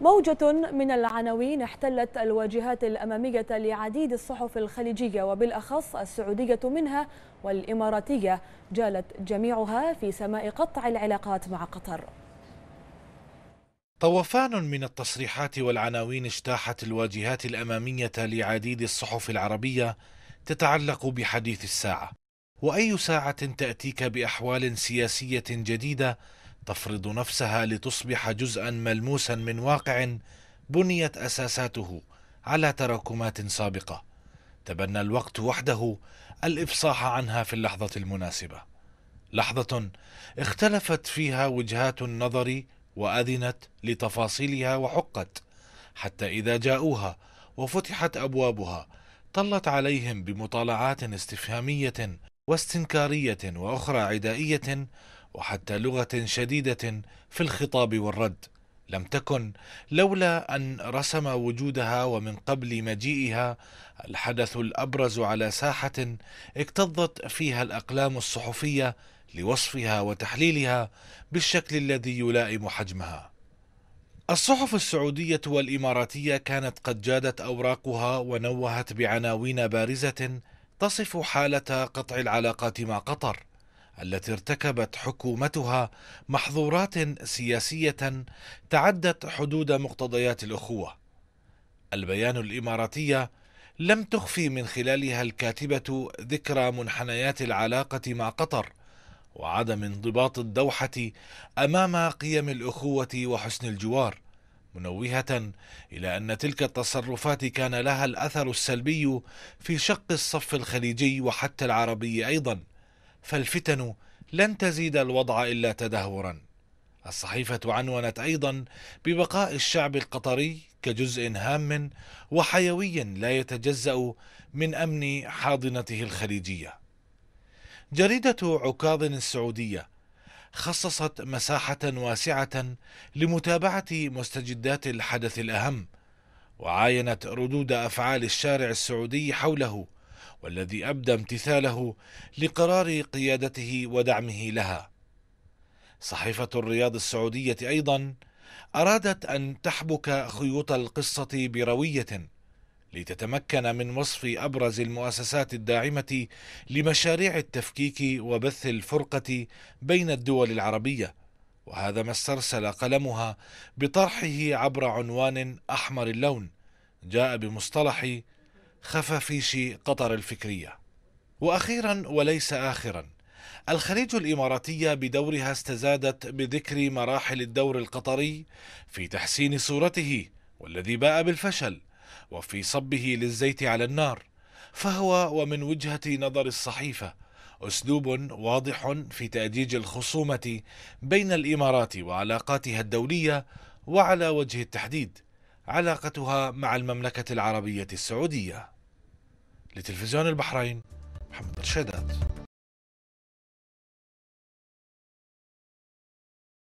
موجة من العناوين احتلت الواجهات الأمامية لعديد الصحف الخليجية وبالأخص السعودية منها والإماراتية جالت جميعها في سماء قطع العلاقات مع قطر طوفان من التصريحات والعناوين اجتاحت الواجهات الأمامية لعديد الصحف العربية تتعلق بحديث الساعة وأي ساعة تأتيك بأحوال سياسية جديدة تفرض نفسها لتصبح جزءا ملموسا من واقع بنيت اساساته على تراكمات سابقه تبنى الوقت وحده الافصاح عنها في اللحظه المناسبه لحظه اختلفت فيها وجهات النظر واذنت لتفاصيلها وحقت حتى اذا جاءوها وفتحت ابوابها طلت عليهم بمطالعات استفهاميه واستنكارية وأخرى عدائية وحتى لغة شديدة في الخطاب والرد لم تكن لولا أن رسم وجودها ومن قبل مجيئها الحدث الأبرز على ساحة اكتظت فيها الأقلام الصحفية لوصفها وتحليلها بالشكل الذي يلائم حجمها الصحف السعودية والإماراتية كانت قد جادت أوراقها ونوهت بعناوين بارزة تصف حالة قطع العلاقات مع قطر التي ارتكبت حكومتها محظورات سياسية تعدت حدود مقتضيات الأخوة. البيان الإماراتية لم تخفي من خلالها الكاتبة ذكرى منحنيات العلاقة مع قطر وعدم انضباط الدوحة أمام قيم الأخوة وحسن الجوار. منوهة إلى أن تلك التصرفات كان لها الأثر السلبي في شق الصف الخليجي وحتى العربي أيضا فالفتن لن تزيد الوضع إلا تدهورا الصحيفة عنونت أيضا ببقاء الشعب القطري كجزء هام وحيوي لا يتجزأ من أمن حاضنته الخليجية جريدة عكاظ السعودية خصصت مساحة واسعة لمتابعة مستجدات الحدث الأهم وعاينت ردود أفعال الشارع السعودي حوله والذي أبدى امتثاله لقرار قيادته ودعمه لها صحيفة الرياض السعودية أيضا أرادت أن تحبك خيوط القصة بروية لتتمكن من وصف ابرز المؤسسات الداعمه لمشاريع التفكيك وبث الفرقه بين الدول العربيه وهذا ما استرسل قلمها بطرحه عبر عنوان احمر اللون جاء بمصطلح خفافيش قطر الفكريه واخيرا وليس اخرا الخليج الإماراتية بدورها استزادت بذكر مراحل الدور القطري في تحسين صورته والذي باء بالفشل وفي صبه للزيت على النار فهو ومن وجهة نظر الصحيفة أسلوب واضح في تأديج الخصومة بين الإمارات وعلاقاتها الدولية وعلى وجه التحديد علاقتها مع المملكة العربية السعودية لتلفزيون البحرين محمد الشداد